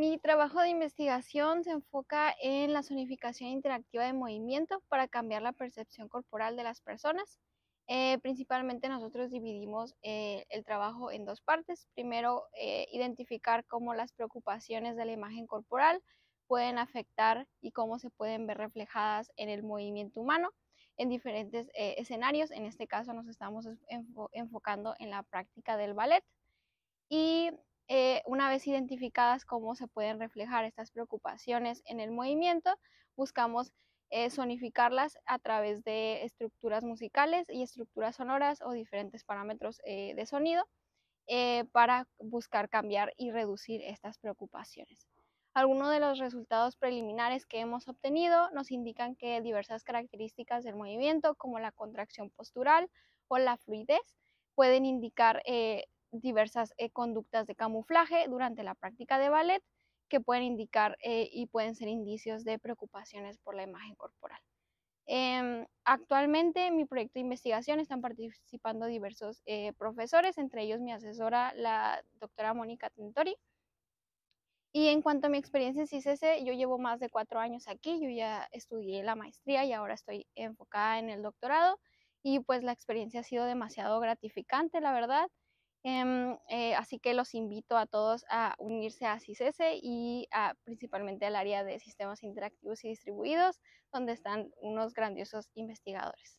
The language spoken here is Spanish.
Mi trabajo de investigación se enfoca en la zonificación interactiva de movimiento para cambiar la percepción corporal de las personas. Eh, principalmente nosotros dividimos eh, el trabajo en dos partes. Primero, eh, identificar cómo las preocupaciones de la imagen corporal pueden afectar y cómo se pueden ver reflejadas en el movimiento humano en diferentes escenarios. En este caso nos estamos enfocando en la práctica del ballet. Y eh, una vez identificadas cómo se pueden reflejar estas preocupaciones en el movimiento, buscamos sonificarlas eh, a través de estructuras musicales y estructuras sonoras o diferentes parámetros eh, de sonido para buscar cambiar y reducir estas preocupaciones. Algunos de los resultados preliminares que hemos obtenido nos indican que diversas características del movimiento, como la contracción postural o la fluidez, pueden indicar diversas eh, conductas de camuflaje durante la práctica de ballet que pueden indicar eh, y pueden ser indicios de preocupaciones por la imagen corporal. Em, actualmente en mi proyecto de investigación están participando diversos eh, profesores, entre ellos mi asesora, la doctora Mónica Tintori. Y en cuanto a mi experiencia en CCC, yo llevo más de cuatro años aquí, yo ya estudié la maestría y ahora estoy enfocada en el doctorado y pues la experiencia ha sido demasiado gratificante, la verdad. Em, eh, así que los invito a todos a unirse a CISSE y principalmente al área de sistemas interactivos y distribuidos, donde están unos grandiosos investigadores.